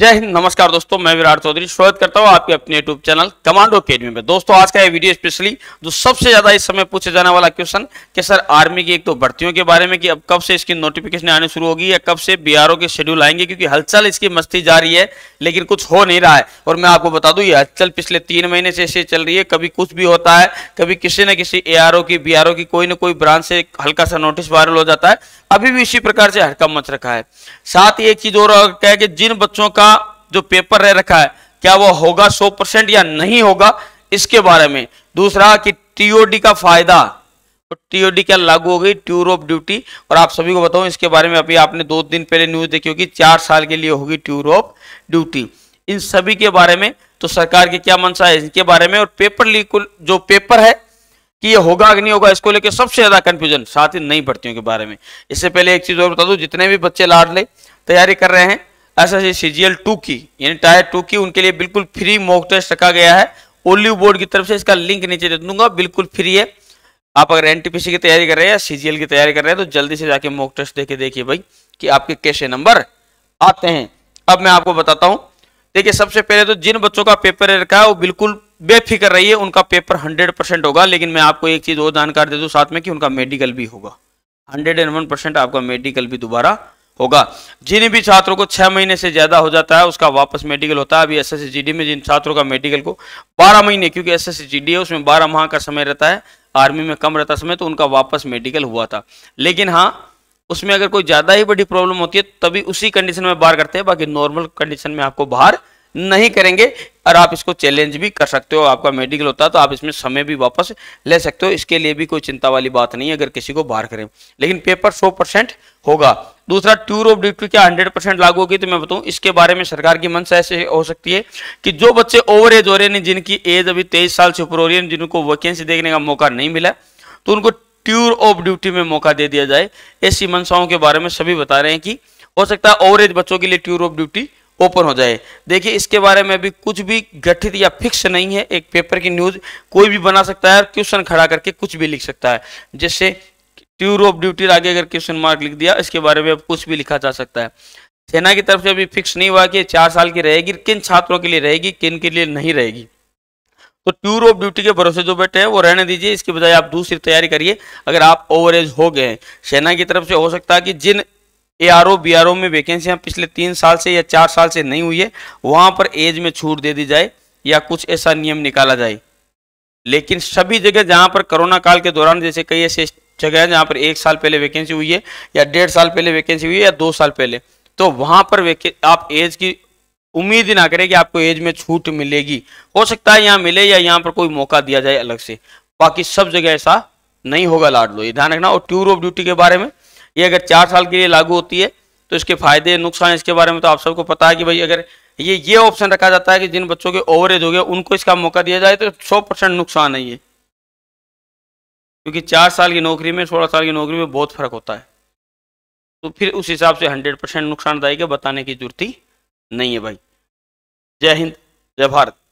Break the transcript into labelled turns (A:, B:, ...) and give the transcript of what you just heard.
A: जय हिंद नमस्कार दोस्तों मैं विराट चौधरी स्वागत करता हूँ आपके अपने यूट्यूब चैनल कमांडो अकेडमी में दोस्तों आज का ये वीडियो स्पेशली जो सबसे ज्यादा इस समय पूछे जाने वाला क्वेश्चन कि सर आर्मी की एक तो भर्तियों के बारे में कि अब कब से इसकी नोटिफिकेशन आनी शुरू होगी या कब से बीआरओ के शेड्यूल आएंगे क्योंकि हलचल इसकी मस्ती जा रही है लेकिन कुछ हो नहीं रहा है और मैं आपको बता दू ये हलचल पिछले तीन महीने से ऐसे चल रही है कभी कुछ भी होता है कभी किसी न किसी ए की बी की कोई ना कोई ब्रांच से हल्का सा नोटिस वायरल हो जाता है अभी भी इसी प्रकार से हड़कम मच रखा है साथ ही एक चीज और क्या है कि जिन बच्चों का जो पेपर रह रखा है क्या वो होगा सौ परसेंट या नहीं होगा इसके बारे में दूसरा कि टीओडी का फायदा टीओडी तो क्या लागू हो गई ट्यूर ऑफ ड्यूटी और आप सभी को बताऊं इसके बारे में अभी आपने दो दिन पहले न्यूज देखी होगी चार साल के लिए होगी ट्यूर ऑफ ड्यूटी इन सभी के बारे में तो सरकार की क्या मंशा है इनके बारे में और पेपर लीक जो पेपर है कि ये होगा कि नहीं होगा इसको लेके सबसे ज्यादा कंफ्यूजन साथ ही नई भर्तियों के बारे में इससे पहले एक चीज और बता दू जितने भी बच्चे लाडले तैयारी कर रहे हैं ऐसा S C G L two की यानी टायर टू की उनके लिए बिल्कुल फ्री मॉक टेस्ट रखा गया है ओलिव बोर्ड की तरफ से इसका लिंक नीचे दे दूंगा बिल्कुल फ्री है आप अगर एनटीपीसी की तैयारी कर रहे हैं या सीजीएल की तैयारी कर रहे हैं तो जल्दी से जाके मॉक टेस्ट देके देखिए भाई कि आपके कैसे नंबर आते हैं अब मैं आपको बताता हूं देखिए सबसे पहले तो जिन बच्चों का पेपर रखा है वो बिल्कुल बेफिक्र रहिए उनका पेपर हंड्रेड परसेंट होगा लेकिन मैं आपको एक चीज़ और जानकारी दे दूँ साथ में कि उनका मेडिकल भी होगा हंड्रेड एंड वन परसेंट आपका मेडिकल भी दोबारा होगा जिन भी छात्रों को छः महीने से ज़्यादा हो जाता है उसका वापस मेडिकल होता है अभी एस एस में जिन छात्रों का मेडिकल को बारह महीने क्योंकि एस एस है उसमें बारह माह का समय रहता है आर्मी में कम रहता समय तो उनका वापस मेडिकल हुआ था लेकिन हाँ उसमें अगर कोई ज़्यादा ही बड़ी प्रॉब्लम होती है तभी उसी कंडीशन में बाहर करते हैं बाकी नॉर्मल कंडीशन में आपको बाहर नहीं करेंगे और आप इसको चैलेंज भी कर सकते हो आपका मेडिकल होता है तो आप इसमें समय भी वापस ले सकते हो इसके लिए भी कोई चिंता वाली बात नहीं है अगर किसी को बाहर करें लेकिन पेपर सौ परसेंट होगा दूसरा ट्यूर ऑफ ड्यूटी क्या 100 परसेंट लागू होगी तो मैं बताऊं इसके बारे में सरकार की मंशा ऐसे हो सकती है कि जो बच्चे ओवर एज हो रहे हैं जिनकी एज अभी तेईस साल से ऊपर हो रही है जिनको वैकेंसी देखने का मौका नहीं मिला तो उनको ट्यूर ऑफ ड्यूटी में मौका दे दिया जाए ऐसी मंशाओं के बारे में सभी बता रहे हैं कि हो सकता है ओवर एज बच्चों के लिए ट्यूर ऑफ ड्यूटी ओपन हो जाए देखिए इसके बारे में भी कुछ भी गठित या फिक्स नहीं है एक पेपर की न्यूज कोई भी बना सकता है और क्वेश्चन खड़ा करके कुछ भी लिख सकता है जैसे ट्यूर ऑफ ड्यूटी आगे अगर क्वेश्चन मार्क लिख दिया इसके बारे में कुछ भी लिखा जा सकता है सेना की तरफ से अभी फिक्स नहीं हुआ कि चार साल की रहेगी किन छात्रों के लिए रहेगी किन के लिए नहीं रहेगी तो ट्यूर ऑफ ड्यूटी के भरोसे जो बैठे हैं वो रहने दीजिए इसके बजाय आप दूसरी तैयारी करिए अगर आप ओवर एज हो गए सेना की तरफ से हो सकता है कि जिन A R O B R O में वैकेंसियाँ पिछले तीन साल से या चार साल से नहीं हुई है वहां पर एज में छूट दे दी जाए या कुछ ऐसा नियम निकाला जाए लेकिन सभी जगह जहां पर कोरोना काल के दौरान जैसे कई ऐसे जगह है जहां पर एक साल पहले वैकेंसी हुई है या डेढ़ साल पहले वैकेंसी हुई है या दो साल पहले तो वहां पर आप एज की उम्मीद ना करें कि आपको एज में छूट मिलेगी हो सकता है यहाँ मिले या यहाँ पर कोई मौका दिया जाए अलग से बाकी सब जगह ऐसा नहीं होगा लाड लो ये ध्यान रखना और ट्यूर ऑफ ड्यूटी के बारे में ये अगर चार साल के लिए लागू होती है तो इसके फायदे नुकसान इसके बारे में तो आप सबको पता है कि भाई अगर ये ये ऑप्शन रखा जाता है कि जिन बच्चों के ओवर एज हो गया उनको इसका मौका दिया जाए तो सौ परसेंट नुकसान है ये क्योंकि चार साल की नौकरी में सोलह साल की नौकरी में बहुत फर्क होता है तो फिर उस हिसाब से हंड्रेड परसेंट नुकसानदायक है बताने की जरूरत ही नहीं है भाई जय हिंद जय भारत